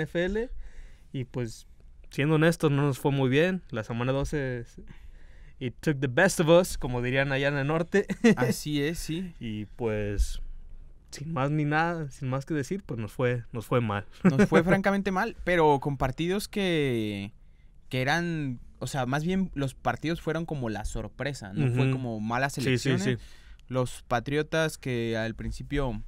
NFL. Y pues, siendo honestos, no nos fue muy bien. La semana 12, it took the best of us, como dirían allá en el norte. Así es, sí. y pues, sin más ni nada, sin más que decir, pues nos fue, nos fue mal. Nos fue francamente mal, pero con partidos que, que eran, o sea, más bien los partidos fueron como la sorpresa, no fue como malas elecciones. Los Patriotas que al principio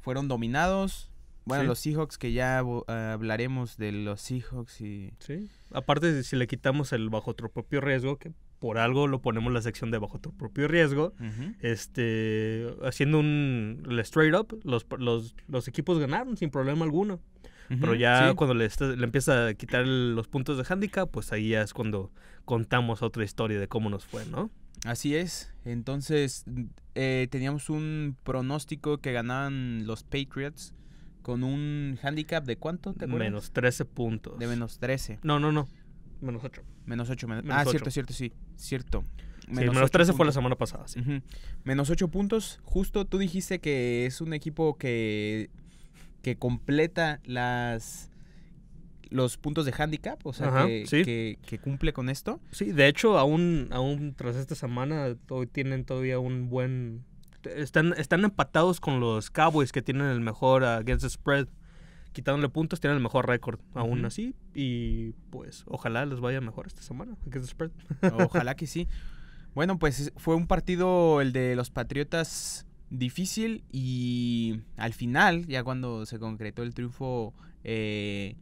fueron dominados, bueno, los Seahawks, que ya ah, hablaremos de los Seahawks y... Sí, aparte si le quitamos el bajo tu propio riesgo, que por algo lo ponemos la sección de bajo tu propio riesgo, este, haciendo un straight up, los, los, los equipos ganaron sin problema alguno. Pero ya cuando le, empieza a quitar los puntos de handicap, pues ahí ya es cuando contamos otra historia de cómo nos fue, ¿no? Así es. Entonces, eh, teníamos un pronóstico que ganaban los Patriots con un handicap de cuánto te acuerdas? Menos 13 puntos. De menos 13. No, no, no. Menos 8. Menos 8. ah, cierto, cierto, sí. Cierto. Menos, 13 fue la semana pasada, sí. Menos 8 puntos. Justo tú dijiste que es un equipo que, que completa las los puntos de handicap, o sea, que, cumple con esto. Sí, de hecho, aún, aún tras esta semana, hoy tienen todavía un buen están, empatados con los Cowboys que tienen el mejor against the spread. Quitándole puntos, tienen el mejor récord aún así. Y pues ojalá les vaya mejor esta semana ojalá que sí. Bueno, pues fue un partido el de los Patriotas difícil y al final, ya cuando se concretó el triunfo... Eh,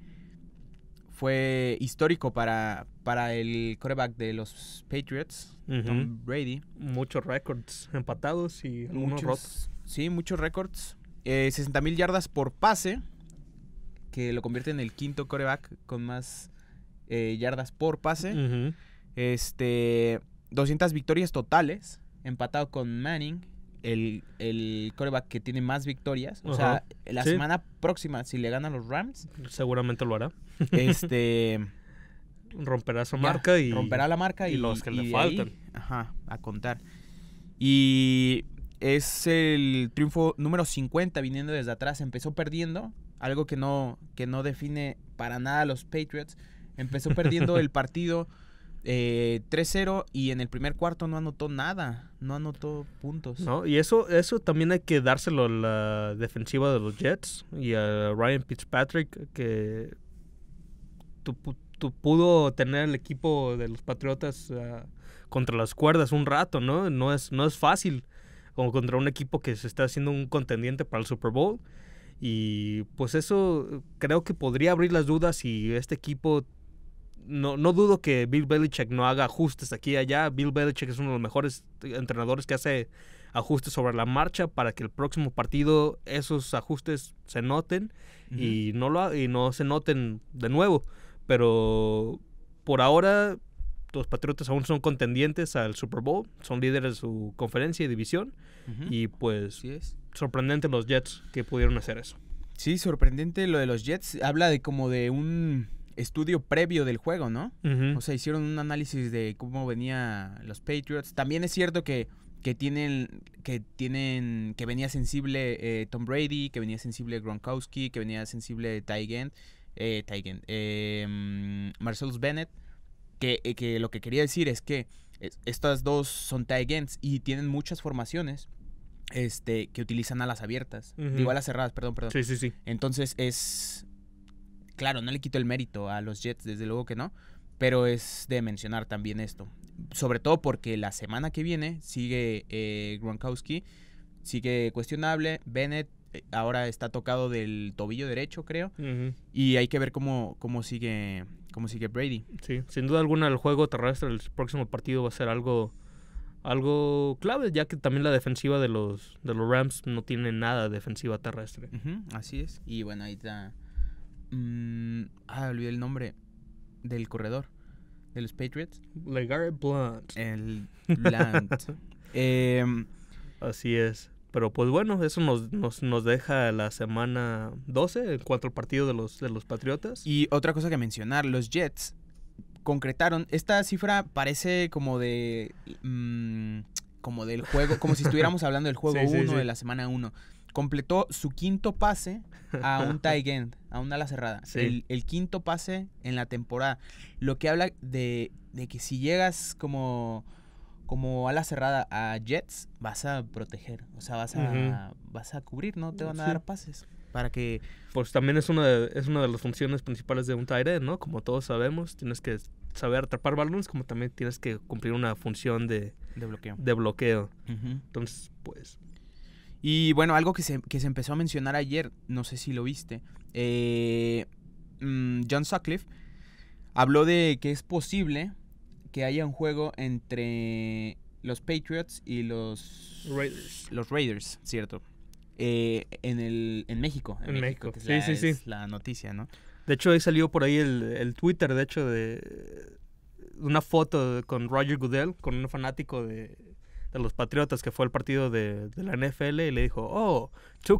fue histórico para, para el coreback de los Patriots, Tom Brady. Muchos récords empatados y algunos rotos. Sí, muchos récords. Eh, 60 mil yardas por pase, que lo convierte en el quinto coreback con más eh, yardas por pase. Este, 200 victorias totales, empatado con Manning el, el coreback que tiene más victorias. O sea, la semana próxima, si le ganan los Rams. Seguramente lo hará. Este. romperá su marca y. Romperá la marca y, los que le faltan. ajá, a contar. Y es el triunfo número 50 viniendo desde atrás. Empezó perdiendo, algo que no, que no define para nada a los Patriots. Empezó perdiendo el partido eh, 3-0 y en el primer cuarto no anotó nada, no anotó puntos. No, y eso, eso también hay que dárselo a la defensiva de los Jets y a Ryan Fitzpatrick que pudo tener el equipo de los Patriotas ah, contra las cuerdas un rato, ¿no? No es, no es fácil como contra un equipo que se está haciendo un contendiente para el Super Bowl. Y pues eso creo que podría abrir las dudas si este equipo no, no dudo que Bill Belichick no haga ajustes aquí y allá. Bill Belichick es uno de los mejores entrenadores que hace ajustes sobre la marcha para que el próximo partido esos ajustes se noten y, no lo, y no se noten de nuevo. Pero por ahora los Patriotas aún son contendientes al Super Bowl, son líderes de su conferencia y división y pues sorprendente los Jets que pudieron hacer eso. Sí, sorprendente lo de los Jets. Habla de como de un estudio previo del juego, ¿no? O sea, hicieron un análisis de cómo venía los Patriots. También es cierto que, que tienen que tienen que venía sensible eh, Tom Brady, que venía sensible Gronkowski, que venía sensible Ty eh, Ty eh, em, Marcellus Bennett, eh, que, lo que quería decir es que estas dos son Tygens y tienen muchas formaciones este, que utilizan alas abiertas. Digo, alas cerradas, perdón, perdón. Sí, sí, sí. Entonces es, claro, no le quito el mérito a los Jets, desde luego que no, pero es de mencionar también esto. Sobre todo porque la semana que viene sigue eh, Gronkowski, sigue cuestionable, Bennett eh, ahora está tocado del tobillo derecho, creo, y hay que ver cómo, cómo sigue cómo sigue Brady. Sí, sin duda alguna el juego terrestre el próximo partido va a ser algo algo clave, ya que también la defensiva de los, de los Rams no tiene nada de defensiva terrestre. así es. Y bueno, ahí está Mm, ah, olvidé el nombre del corredor de los Patriots. Legarrette Blunt. El Blunt. Em, Así es. Pero pues bueno, eso nos, nos, deja la semana 12, el cuatro partido de los, de los Patriotas. Y otra cosa que mencionar, los Jets concretaron, esta cifra parece como de... Mm, como del juego, como si estuviéramos hablando del juego 1 de la semana 1 completó su quinto pase a un tight end, a una ala cerrada. El, quinto pase en la temporada. Lo que habla de, que si llegas como, como ala cerrada a Jets, vas a proteger. O sea, vas a, vas a cubrir, ¿no? Te van a dar pases. Para que... Pues también es una, de, es una de las funciones principales de un tight end, ¿no? Como todos sabemos, tienes que saber atrapar balones, como también tienes que cumplir una función de... De bloqueo. Entonces, pues... Y bueno, algo que se, empezó a mencionar ayer, no sé si lo viste, eh, mm, John Sutcliffe habló de que es posible que haya un juego entre los Patriots y los Raiders. Los Raiders, cierto. Eh, en, el, en México. En, México, que sí, sí, sí. la noticia, ¿no? De hecho, ahí salió por ahí el Twitter, de hecho, de una foto con Roger Goodell, con un fanático de, de los Patriotas, que fue el partido de, la NFL, y le dijo, oh,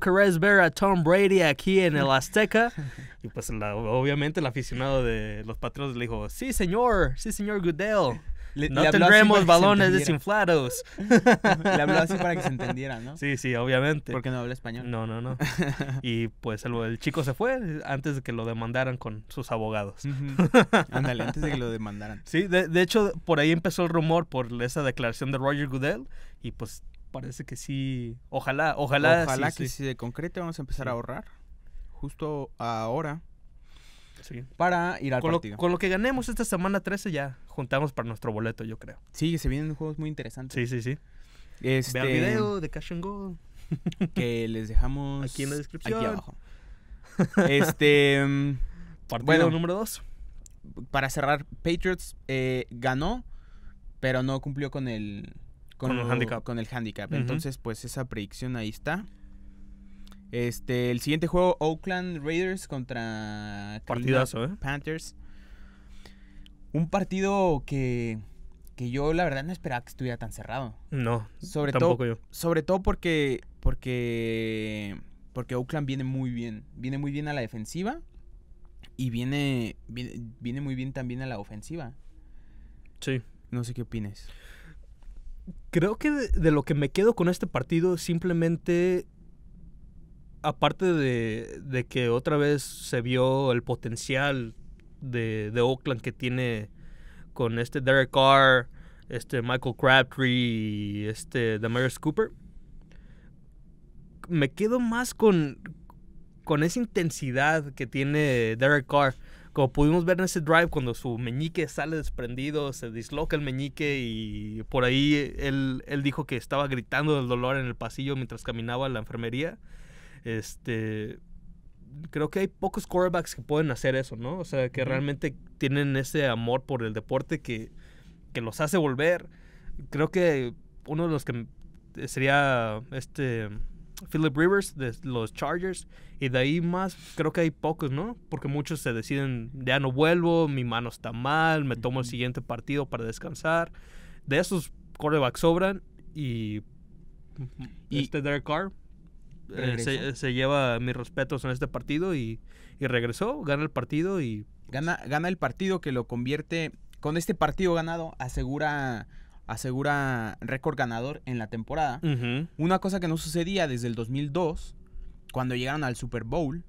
querés ver a Tom Brady aquí en el Azteca. y pues obviamente el aficionado de los Patriotas le dijo, sí señor, sí señor Goodell no tendremos balones desinflados. Le habló así para que se entendieran ¿no? Sí, sí, obviamente. Porque no habla español. No, no, no. Y pues el, chico se fue antes de que lo demandaran con sus abogados. Ándale, antes de que lo demandaran. Sí, de, hecho, por ahí empezó el rumor por esa declaración de Roger Goodell y pues parece que sí. Ojalá, ojalá. Ojalá que sí. de concreto Vamos a empezar a ahorrar justo ahora para ir al partido. con lo que ganemos esta semana 13 ya juntamos para nuestro boleto, yo creo. Sí, se vienen juegos muy interesantes. Sí, sí, sí. Este, el video de Cash and Go. Que les dejamos aquí en la descripción. abajo. Este. Em, Partido número dos. Para cerrar, Patriots eh, ganó, pero no cumplió con el. Con, el handicap. Con el handicap. Entonces, pues esa predicción ahí está. Este, el siguiente juego, Oakland Raiders contra Partidazo, eh. Panthers. Un partido que, yo la verdad no esperaba que estuviera tan cerrado. No, sobre todo, Sobre todo porque, porque, porque Oakland viene muy bien. Viene muy bien a la defensiva y viene, viene, muy bien también a la ofensiva. Sí. No sé qué opines. Creo que de, lo que me quedo con este partido, simplemente, aparte de, de que otra vez se vio el potencial de, de Oakland que tiene con este Derek Carr, este Michael Crabtree y este Damaris Cooper. Me quedo más con, con esa intensidad que tiene Derek Carr. Como pudimos ver en ese drive, cuando su meñique sale desprendido, se disloca el meñique y por ahí él, él dijo que estaba gritando del dolor en el pasillo mientras caminaba a la enfermería. Este, creo que hay pocos quarterbacks que pueden hacer eso, ¿no? O sea, que realmente tienen ese amor por el deporte que, los hace volver. Creo que uno de los que sería este Philip Rivers de los Chargers y de ahí más creo que hay pocos, ¿no? Porque muchos se deciden, ya no vuelvo, mi mano está mal, me tomo el siguiente partido para descansar. De esos quarterbacks sobran y, y este Derek Carr eh, se, lleva mis respetos en este partido y, regresó, gana el partido y... Gana, gana el partido que lo convierte, con este partido ganado asegura asegura récord ganador en la temporada. Una cosa que no sucedía desde el 2002, cuando llegaron al Super Bowl,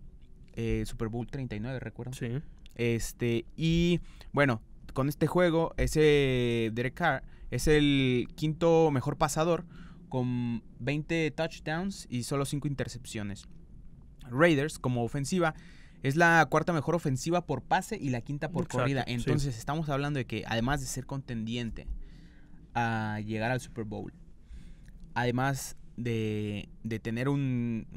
eh, Super Bowl 39, recuerdo. Sí. Este, y bueno, con este juego, ese Derek Carr es el quinto mejor pasador con 20 touchdowns y solo 5 intercepciones. Raiders, como ofensiva, es la cuarta mejor ofensiva por pase y la quinta por corrida. Entonces estamos hablando de que además de ser contendiente a llegar al Super Bowl, además de, de tener un,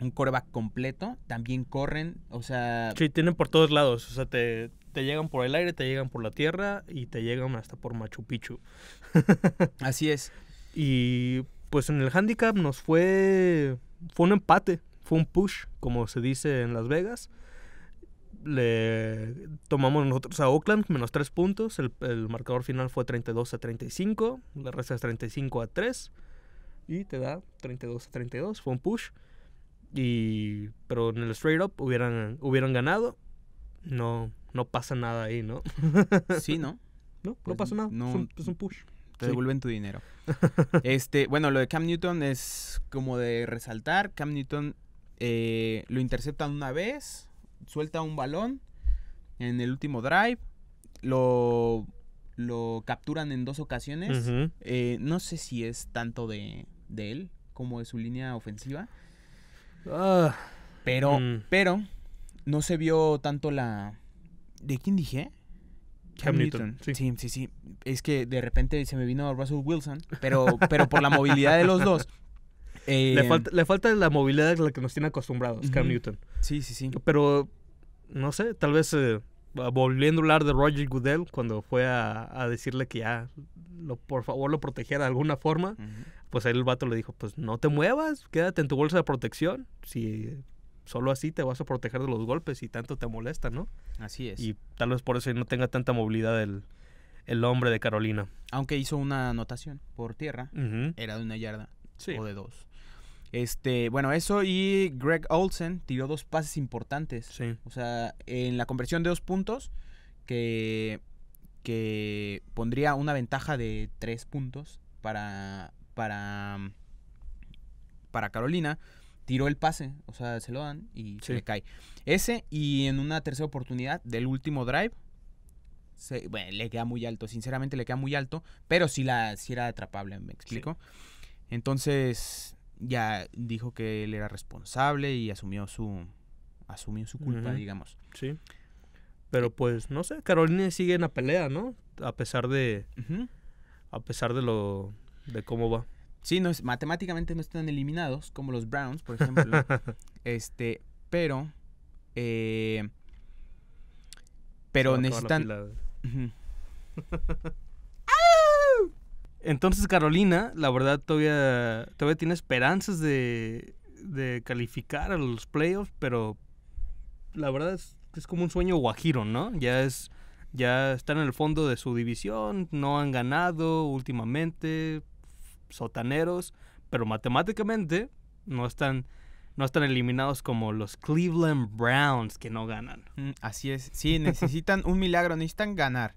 un, coreback completo, también corren, o sea... Sí, tienen por todos lados, o sea, te, te llegan por el aire, te llegan por la tierra y te llegan hasta por Machu Picchu. Así es. Y pues en el handicap nos fue, fue un empate, fue un push, como se dice en Las Vegas. Le tomamos nosotros a Oakland menos tres puntos, el, marcador final fue 32 a 35, la resta es 35 a 3 y te da 32 a 32, fue un push. Y, pero en el straight up hubieran, hubieran ganado, no, no pasa nada ahí, ¿no? sí, ¿no? No, no pues pasa nada, es un push. Te devuelven tu dinero. este, bueno, lo de Cam Newton es como de resaltar. Cam Newton eh, lo interceptan una vez, suelta un balón en el último drive, lo, lo capturan en dos ocasiones. Eh, no sé si es tanto de, él como de su línea ofensiva. Ah. pero, mm. pero, no se vio tanto la... ¿De quién dije? Cam, Newton. Sí. sí. sí, Es que de repente se me vino Russell Wilson, pero, pero por la movilidad de los dos. Eh, le, falta, le la movilidad a la que nos tiene acostumbrados, Cam Newton. Sí, sí, sí. Pero, no sé, tal vez eh, volviendo a hablar de Roger Goodell cuando fue a, decirle que ya, lo, por favor, lo protegiera de alguna forma. Pues ahí el vato le dijo, pues no te muevas, quédate en tu bolsa de protección. Si Solo así te vas a proteger de los golpes y tanto te molesta, ¿no? Así es. Y tal vez por eso no tenga tanta movilidad el, hombre de Carolina. Aunque hizo una anotación por tierra, era de una yarda o de dos. Este, bueno, eso y Greg Olsen tiró dos pases importantes. Sí. O sea, en la conversión de dos puntos, que, que pondría una ventaja de tres puntos para, para, para Carolina tiró el pase, o sea, se lo dan y se le cae. Ese y en una tercera oportunidad del último drive, bueno, le queda muy alto, sinceramente le queda muy alto, pero si la, era atrapable, me explico. Entonces ya dijo que él era responsable y asumió su, asumió su culpa, digamos. Sí. Pero pues, no sé, Carolina sigue en la pelea, ¿no? A pesar de... A pesar de lo... de cómo va. Sí, no matemáticamente no están eliminados, como los Browns, por ejemplo. este, pero. Eh, pero necesitan. Entonces Carolina, la verdad, todavía, todavía tiene esperanzas de, de calificar a los playoffs, pero la verdad es, es como un sueño guajiro, ¿no? Ya es ya están en el fondo de su división, no han ganado últimamente, sotaneros, pero matemáticamente no están, no están eliminados como los Cleveland Browns que no ganan. Mm, así es, sí, necesitan un milagro, necesitan ganar.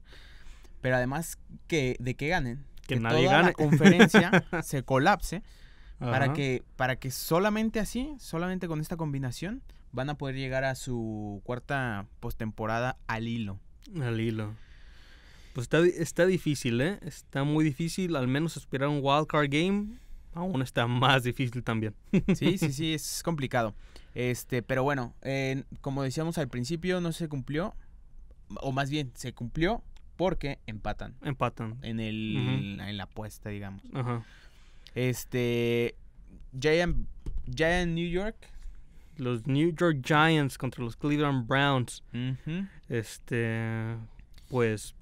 Pero además que, de que ganen, que, toda la conferencia se colapse para que para que solamente así, solamente con esta combinación van a poder llegar a su cuarta postemporada al hilo. Al hilo. Pues está, está difícil, ¿eh? Está muy difícil. Al menos esperar un wild card game aún está más difícil también. Sí, sí, sí, es complicado. Este, pero bueno, como decíamos al principio, no se cumplió. O más bien, se cumplió porque empatan. Empatan. En, el, en, la, apuesta, digamos. Ajá. Este. Giant, New York. Los New York Giants contra los Cleveland Browns. Este. Pues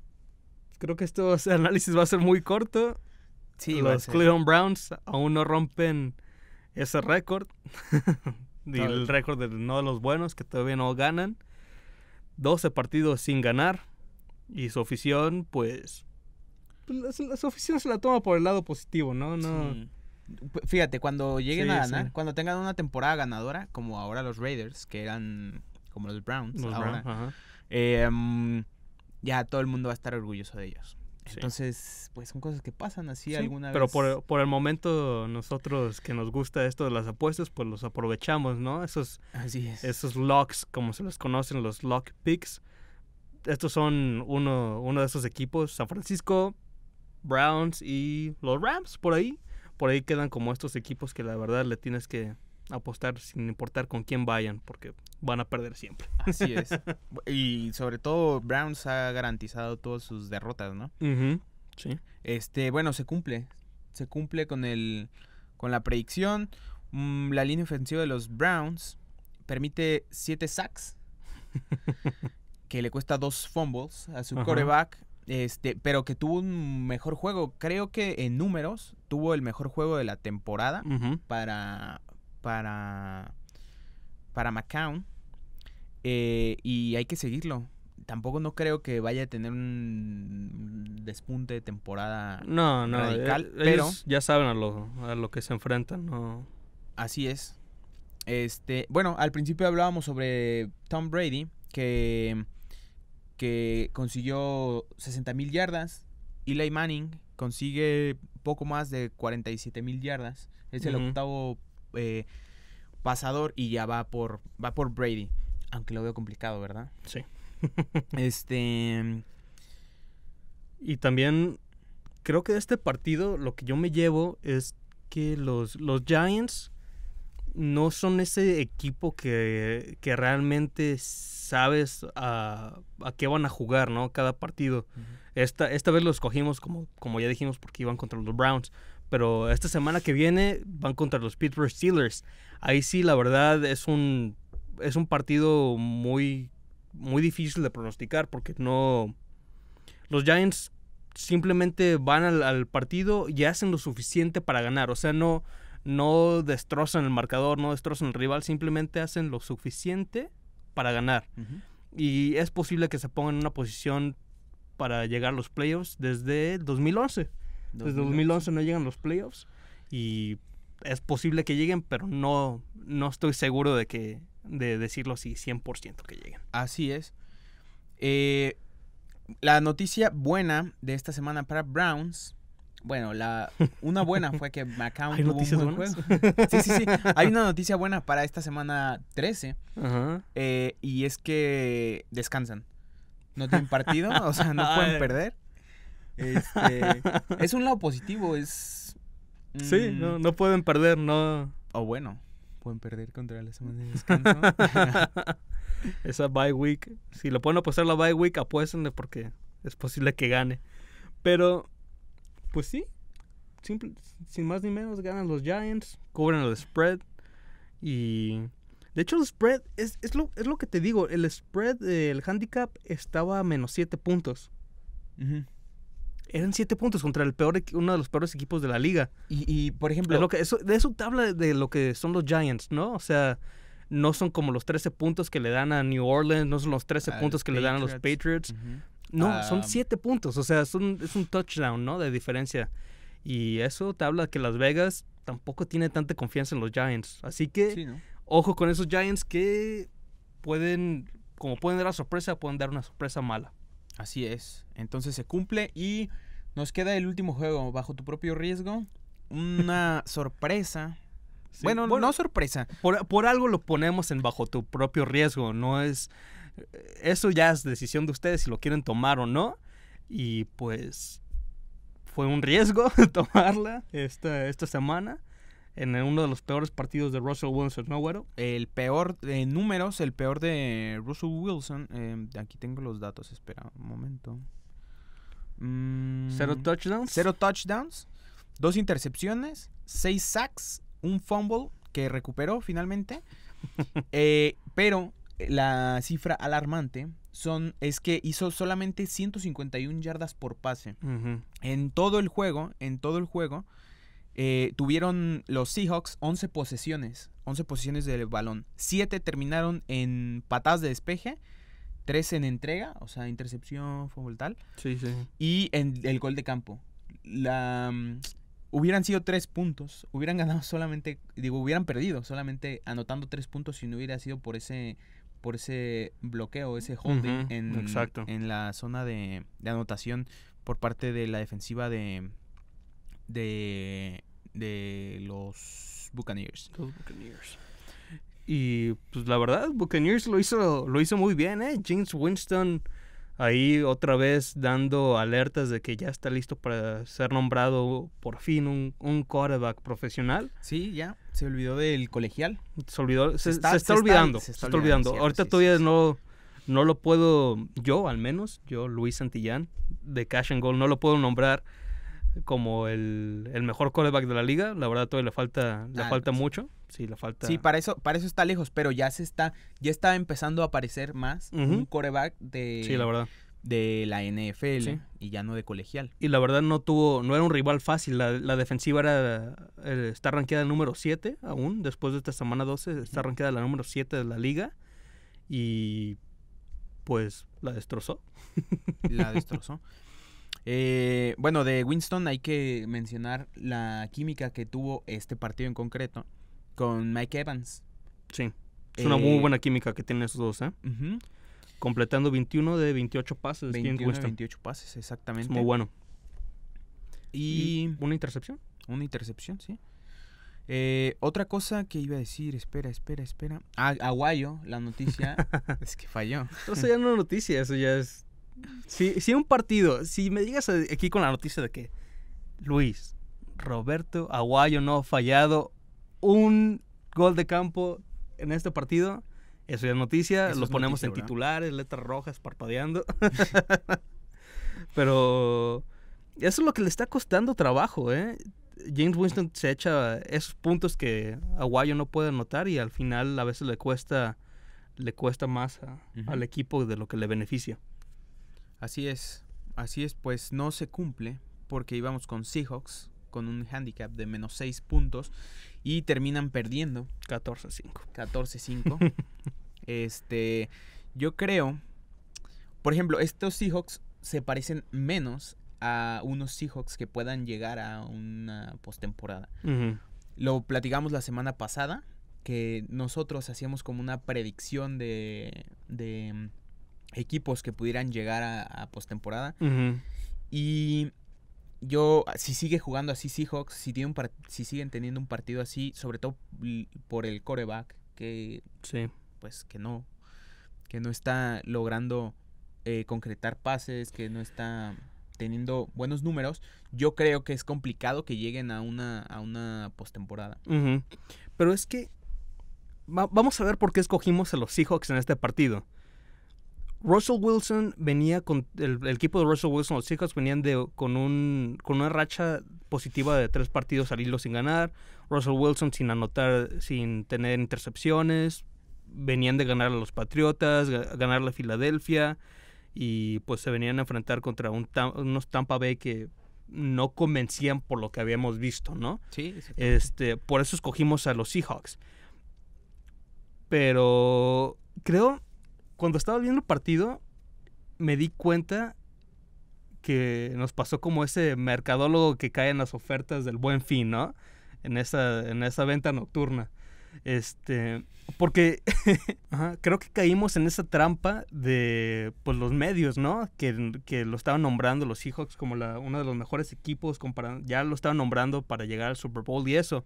creo que este análisis va a ser muy corto. Sí, los Cleveland Browns aún no rompen ese récord. y el récord de no de los buenos, que todavía no ganan. 12 partidos sin ganar. Y su afición, pues. pues su afición se la toma por el lado positivo, ¿no? no Fíjate, cuando lleguen a ganar, cuando tengan una temporada ganadora, como ahora los Raiders, que eran como los Browns, ahora, eh, ya todo el mundo va a estar orgulloso de ellos. Entonces, pues son cosas que pasan así alguna pero vez. Pero por, el momento nosotros que nos gusta esto de las apuestas, pues los aprovechamos, ¿no? Esos, esos locks, como se los conocen, los lock picks. Estos son uno, uno de esos equipos, San Francisco, Browns y los Rams, por ahí. Por ahí quedan como estos equipos que la verdad le tienes que apostar sin importar con quién vayan, porque van a perder siempre. Así es. y sobre todo Browns ha garantizado todas sus derrotas, ¿no? Sí. Este, bueno, se cumple. Se cumple con el con la predicción. Mm, la línea ofensiva de los Browns permite siete sacks, que le cuesta dos fumbles a su coreback, este, pero que tuvo un mejor juego. Creo que en números tuvo el mejor juego de la temporada para, para, para McCown eh, y hay que seguirlo. Tampoco no creo que vaya a tener un despunte de temporada no, no, radical, eh, pero ya saben a lo, que se enfrentan, ¿no? Así es. Este, bueno, al principio hablábamos sobre Tom Brady, que, que consiguió 60 mil yardas. Eli Manning consigue poco más de 47 mil yardas. Es el octavo eh, pasador y ya va por, va por Brady. Aunque lo veo complicado, ¿verdad? Sí. este. Y también creo que de este partido lo que yo me llevo es que los, los Giants no son ese equipo que, realmente sabes a, qué van a jugar, ¿no? Cada partido. esta, vez los escogimos como, como ya dijimos, porque iban contra los Browns pero esta semana que viene van contra los Pittsburgh Steelers. Ahí sí, la verdad, es un, es un partido muy, muy difícil de pronosticar porque no... Los Giants simplemente van al, partido y hacen lo suficiente para ganar. O sea, no, no destrozan el marcador, no destrozan el rival, simplemente hacen lo suficiente para ganar. Y es posible que se pongan en una posición para llegar a los playoffs desde 2011. Desde 2011 no llegan los playoffs y es posible que lleguen, pero no, no estoy seguro de que de decirlo así 100% que lleguen. Así es. Eh, la noticia buena de esta semana para Browns bueno, la una buena fue que McCown ¿Hay Sí, sí, sí. Hay una noticia buena para esta semana 13. Eh, y es que descansan. No tienen partido, o sea, no pueden perder. Este, es un lado positivo, es... sí, mm, no, no pueden perder, no... O bueno, pueden perder contra la semana de Esa bye week, si lo pueden apostar la bye week, apuéstenle porque es posible que gane. Pero, pues sí, sin más ni menos, ganan los Giants, cubren el spread y... De hecho, el spread, es, lo, es lo que te digo, el spread, el handicap estaba a menos 7 puntos eran siete puntos contra el peor, uno de los peores equipos de la liga. Y, por ejemplo... lo que, eso, de eso te habla de lo que son los Giants, ¿no? O sea, no son como los 13 puntos que le dan a New Orleans, no son los 13 puntos que le dan a los Patriots. No, ah, son um, siete puntos, o sea, es un touchdown, ¿no? De diferencia. Y eso te habla que Las Vegas tampoco tiene tanta confianza en los Giants. Así que, ojo con esos Giants que pueden, como pueden dar la sorpresa, pueden dar una sorpresa mala. Así es. Entonces se cumple y nos queda el último juego, bajo tu propio riesgo. Una sorpresa. bueno, no sorpresa. Por, por, algo lo ponemos en bajo tu propio riesgo. No es. Eso ya es decisión de ustedes si lo quieren tomar o no. Y pues. Fue un riesgo tomarla esta, esta semana en uno de los peores partidos de Russell Wilson, ¿no, güero? El peor de números, el peor de Russell Wilson. Eh, aquí tengo los datos, espera un momento. Mm, cero touchdowns. Cero touchdowns, dos intercepciones, seis sacks, un fumble que recuperó finalmente. Eh, pero la cifra alarmante son es que hizo solamente 151 yardas por pase. En todo el juego, en todo el juego, eh, tuvieron los Seahawks 11 posesiones, 11 posesiones del balón. 7 terminaron en patadas de despeje, 3 en entrega, o sea, intercepción, fútbol tal. Sí, sí. Y en el gol de campo. La, mm, hubieran sido 3 puntos, hubieran ganado solamente, digo, hubieran perdido solamente anotando 3 puntos si no hubiera sido por ese por ese bloqueo, ese holding en, en la zona de, anotación por parte de la defensiva de de los Buccaneers. Y pues la verdad, Buccaneers lo hizo, lo hizo muy bien, ¿eh? James Winston ahí otra vez dando alertas de que ya está listo para ser nombrado por fin un, quarterback profesional. Sí, ya, se olvidó del colegial. Se olvidó, se, está, olvidando, se está olvidando. Ahorita todavía no, no lo puedo, yo al menos, yo Luis Santillán de Cash and Gold, no lo puedo nombrar como el, mejor coreback de la liga. La verdad todavía le falta, le ah, falta mucho. Sí, le falta. Sí, para eso, para eso está lejos, pero ya se está, ya está empezando a aparecer más un coreback de. la De la NFL y ya no de colegial. Y la verdad no tuvo, no era un rival fácil. La, la defensiva era, eh, está ranqueada número 7 aún, después de esta semana 12, está ranqueada la número 7 de la liga. Y pues la destrozó. La destrozó. Eh, bueno, de Winston hay que mencionar la química que tuvo este partido en concreto con Mike Evans. Sí, es una muy eh, buena química que tienen esos dos, ¿eh? Completando 21 de 28 pases. 21 de 28 pases, exactamente. Es muy bueno. Y, una intercepción? Una intercepción, sí. Eh, otra cosa que iba a decir, espera, espera, espera. Ah, Aguayo, la noticia es que falló. Eso ya no es noticia, eso ya es si, un partido, si me digas aquí con la noticia de que Luis, Roberto Aguayo no ha fallado un gol de campo en este partido, eso ya es noticia, lo ponemos en titulares, letras rojas, parpadeando. Pero eso es lo que le está costando trabajo, ¿eh? James Winston se echa esos puntos que Aguayo no puede notar y al final a veces le cuesta, le cuesta más al equipo de lo que le beneficia. Así es, así es, pues no se cumple porque íbamos con Seahawks con un handicap de menos 6 puntos y terminan perdiendo 14-5. 14-5. este, yo creo, por ejemplo, estos Seahawks se parecen menos a unos Seahawks que puedan llegar a una postemporada. Lo platicamos la semana pasada, que nosotros hacíamos como una predicción de, de equipos que pudieran llegar a, postemporada. Y yo, si sigue jugando así Seahawks, si, si siguen teniendo un partido así, sobre todo por el coreback, que pues que no, que no está logrando eh, concretar pases, que no está teniendo buenos números, yo creo que es complicado que lleguen a una, a una postemporada. Pero es que vamos a ver por qué escogimos a los Seahawks en este partido. Russell Wilson venía con el, equipo de Russell Wilson, los Seahawks venían de, con, un, con una racha positiva de tres partidos al hilo sin ganar. Russell Wilson sin anotar, sin tener intercepciones. Venían de ganar a los Patriotas, ganar a Filadelfia y pues se venían a enfrentar contra un, unos Tampa Bay que no convencían por lo que habíamos visto, ¿no? Sí. Este, por eso escogimos a los Seahawks. Pero creo cuando estaba viendo el partido, me di cuenta que nos pasó como ese mercadólogo que cae en las ofertas del buen fin, ¿no? En esa, en esa venta nocturna. Este, porque creo que caímos en esa trampa de pues, los medios, ¿no? Que, lo estaban nombrando los Seahawks como la, uno de los mejores equipos, ya lo estaban nombrando para llegar al Super Bowl y eso.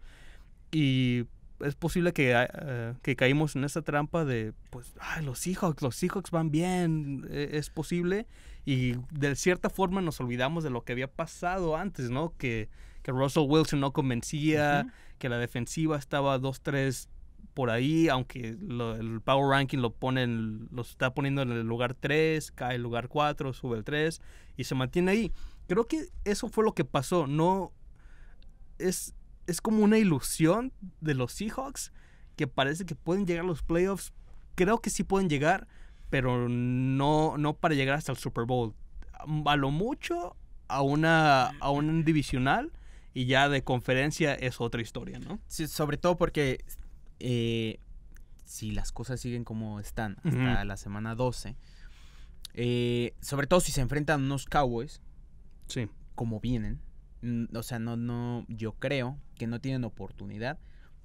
Y es posible que, ah, eh, que caímos en esa trampa de, pues, Ay, los Seahawks, los Seahawks van bien, e, es posible. Y de cierta forma nos olvidamos de lo que había pasado antes, ¿no? Que, que Russell Wilson no convencía, que la defensiva estaba 2-3 por ahí, aunque el Power Ranking lo ponen, lo está poniendo en el lugar 3, cae el lugar 4, sube el 3 y se mantiene ahí. Creo que eso fue lo que pasó, no es es como una ilusión de los Seahawks que parece que pueden llegar a los playoffs. Creo que sí pueden llegar, pero no, no para llegar hasta el Super Bowl. Mm, a lo mucho a una a un divisional y ya de conferencia es otra historia, ¿no? sobre todo porque eh, si las cosas siguen como están hasta la semana 12, eh, sobre todo si se enfrentan unos Cowboys, sí. como vienen, o sea, no, no, yo creo que no tienen oportunidad,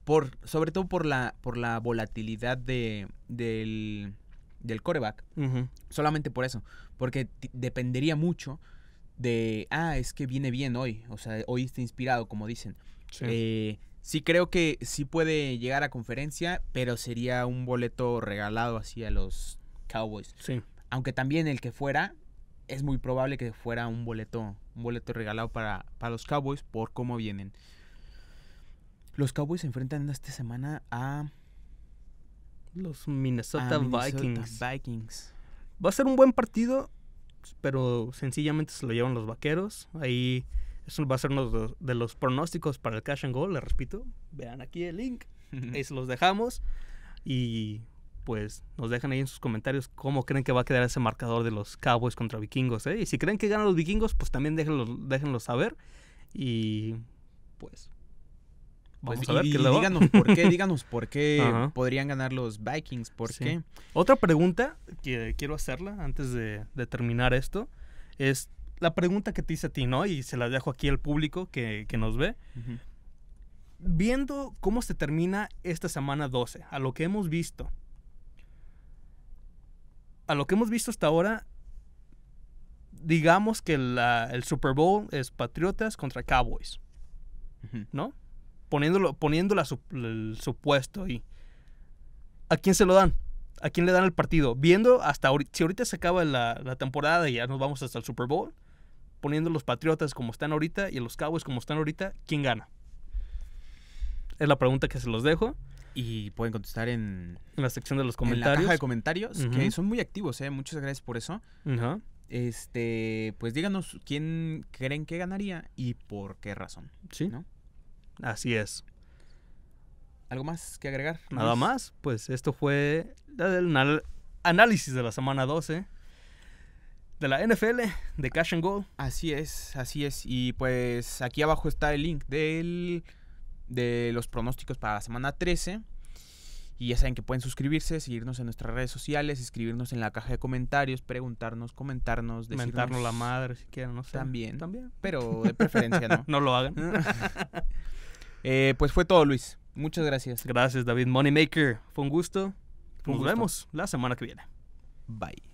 por, sobre todo por la, por la volatilidad de, del, del coreback. Solamente por eso, porque dependería mucho de, ah, es que viene bien hoy, o sea, hoy está inspirado, como dicen. Sí. Eh, sí creo que sí puede llegar a conferencia, pero sería un boleto regalado así a los Cowboys. Sí. Aunque también el que fuera es muy probable que fuera un boleto, un boleto regalado para, los Cowboys por cómo vienen. Los Cowboys se enfrentan esta semana a los Minnesota, Vikings. Va a ser un buen partido, pero sencillamente se lo llevan los vaqueros. Ahí eso va a ser uno de los pronósticos para el Cash and Goal, les repito. Vean aquí el link. Ahí se los dejamos. Y pues nos dejan ahí en sus comentarios cómo creen que va a quedar ese marcador de los Cowboys contra Vikingos. ¿eh? Y si creen que ganan los Vikingos, pues también déjenlo, saber. Y pues, pues... Vamos a ver qué le va. Díganos por qué, díganos por qué podrían ganar los Vikings, por qué. Otra pregunta que quiero hacerla antes de, terminar esto es la pregunta que te hice a ti, ¿no? Y se la dejo aquí al público que, nos ve. Viendo cómo se termina esta semana 12, a lo que hemos visto, a lo que hemos visto hasta ahora, digamos que el Super Bowl es Patriotas contra Cowboys, ¿no? Poniéndolo, poniendo el supuesto ahí. ¿A quién se lo dan? ¿A quién le dan el partido? Viendo hasta ahorita, si ahorita se acaba la, la temporada y ya nos vamos hasta el Super Bowl, poniendo los Patriotas como están ahorita y los Cowboys como están ahorita, ¿quién gana? Es la pregunta que se los dejo y pueden contestar en, la sección de los comentarios. En la caja de comentarios, que son muy activos, ¿eh? Muchas gracias por eso. Este, pues díganos quién creen que ganaría y por qué razón. Sí. ¿no? Así es. ¿Algo más que agregar? Nada más, pues esto fue el análisis de la semana 12 de la NFL, de Cash and Go. Así es, así es. Y pues aquí abajo está el link del de los pronósticos para la semana 13. Y ya saben que pueden suscribirse, seguirnos en nuestras redes sociales, escribirnos en la caja de comentarios, preguntarnos, comentarnos, comentarnos la madre si quieren, no sé. También. También. Pero de preferencia, ¿no? no lo hagan. Eh, pues fue todo, Luis. Muchas gracias. Gracias, David Moneymaker. Fue un gusto. Nos vemos la semana que viene. Bye.